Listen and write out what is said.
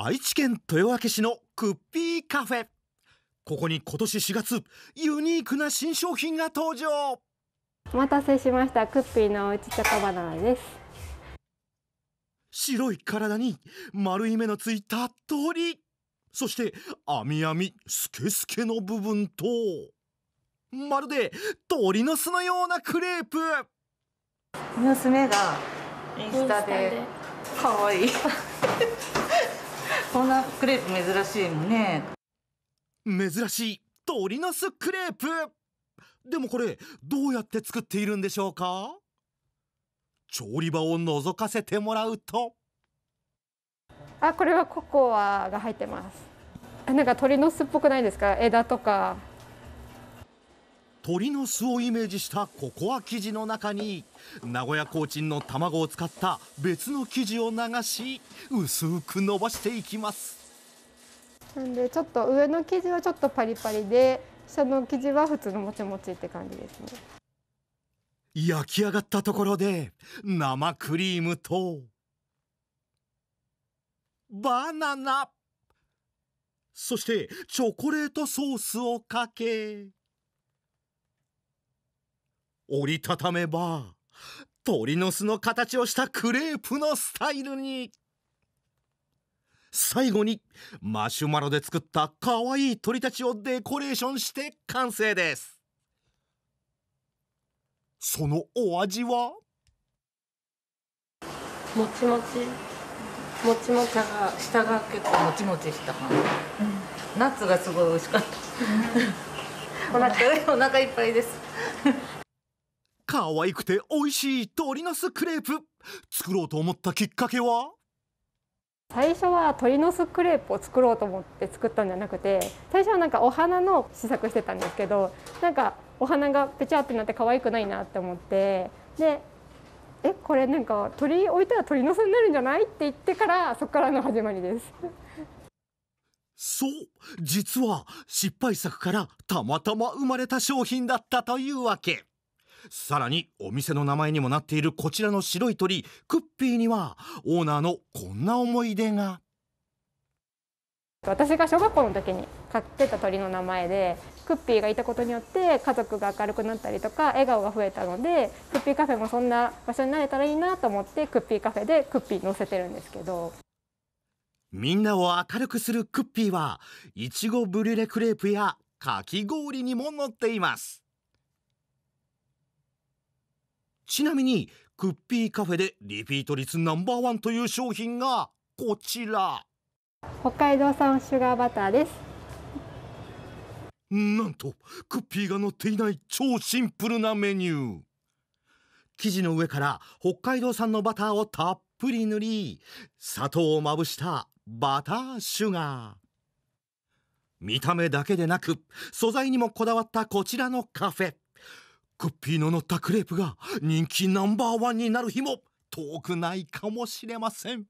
愛知県豊明市のクッピーカフェここに今年4月ユニークな新商品が登場お待たせしましたクッピーのうちチョコバナナです白い体に丸い目のついた鳥そしてあみあみスケスケの部分とまるで鳥の巣のようなクレープ娘がインスタで可愛いこんなクレープ珍しいもんね珍しい鳥の巣クレープでもこれどうやって作っているんでしょうか調理場を覗かせてもらうとあこれはココアが入ってますなんか鳥の巣っぽくないですか枝とか鳥の巣をイメージしたココア生地の中に名古屋コーチンの卵を使った別の生地を流し薄く伸ばしていきますなんでちょっと上の生地はちょっとパリパリで下の生地は普通のもちもちって感じですね焼き上がったところで生クリームとバナナそしてチョコレートソースをかけ折りたためば鳥の巣の形をしたクレープのスタイルに最後にマシュマロで作ったかわいい鳥たちをデコレーションして完成ですそのお味はもちもちもちもちが下が結構もちもちした感じ、うん、ナッツがすごい美味しかったお腹お腹いっぱいです可愛くて美味しい鳥の巣クレープ作ろうと思ったきっかけは最初は鳥の巣クレープを作ろうと思って作ったんじゃなくて最初はなんかお花の試作してたんですけどなんかお花がぺちゃってなって可愛くないなって思ってでえこれなんか鳥置いたら鳥の巣になるんじゃないって言ってからそこからの始まりです。そう実は失敗作からたまたま生まれた商品だったというわけさらにお店の名前にもなっているこちらの白い鳥クッピーにはオーナーのこんな思い出が私が小学校の時に飼ってた鳥の名前でクッピーがいたことによって家族が明るくなったりとか笑顔が増えたのでクッピーカフェもそんな場所になれたらいいなと思ってクッピーカフェでクッピー乗せてるんですけどみんなを明るくするクッピーはいちごブリュレクレープやかき氷にも載っていますちなみにクッピーカフェでリピート率ナンバーワンという商品がこちら北海道産シュガーバターですなんとクッピーが載っていない超シンプルなメニュー生地の上から北海道産のバターをたっぷり塗り砂糖をまぶしたバターシュガー見た目だけでなく素材にもこだわったこちらのカフェッピーの乗ったクレープが人気ナンバーワンになる日も遠くないかもしれません。